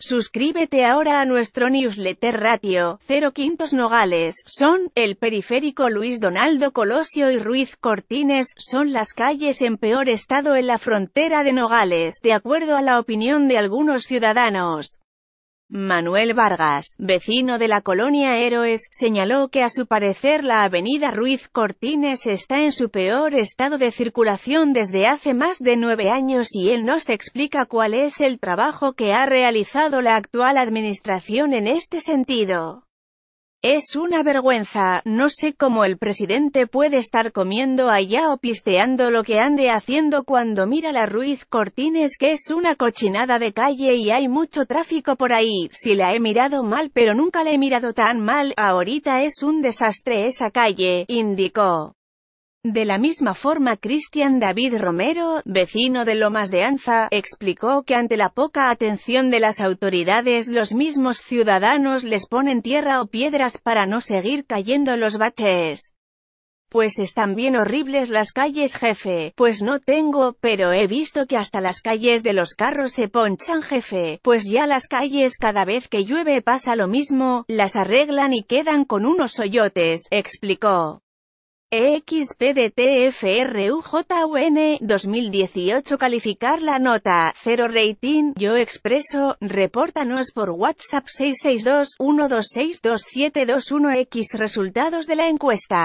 Suscríbete ahora a nuestro newsletter Ratio, 0 Quintos Nogales, son, el periférico Luis Donaldo Colosio y Ruiz Cortines, son las calles en peor estado en la frontera de Nogales, de acuerdo a la opinión de algunos ciudadanos. Manuel Vargas, vecino de la colonia Héroes, señaló que a su parecer la avenida Ruiz Cortines está en su peor estado de circulación desde hace más de nueve años y él nos explica cuál es el trabajo que ha realizado la actual administración en este sentido. Es una vergüenza, no sé cómo el presidente puede estar comiendo allá o pisteando lo que ande haciendo cuando mira la Ruiz Cortines que es una cochinada de calle y hay mucho tráfico por ahí, si la he mirado mal pero nunca la he mirado tan mal, ahorita es un desastre esa calle, indicó. De la misma forma Cristian David Romero, vecino de Lomas de Anza, explicó que ante la poca atención de las autoridades los mismos ciudadanos les ponen tierra o piedras para no seguir cayendo los baches. Pues están bien horribles las calles jefe, pues no tengo, pero he visto que hasta las calles de los carros se ponchan jefe, pues ya las calles cada vez que llueve pasa lo mismo, las arreglan y quedan con unos hoyotes, explicó. EXPDTFRUJUN 2018 e calificar la nota 0 rating yo expreso repórtanos por WhatsApp 662 1262721 X resultados de la encuesta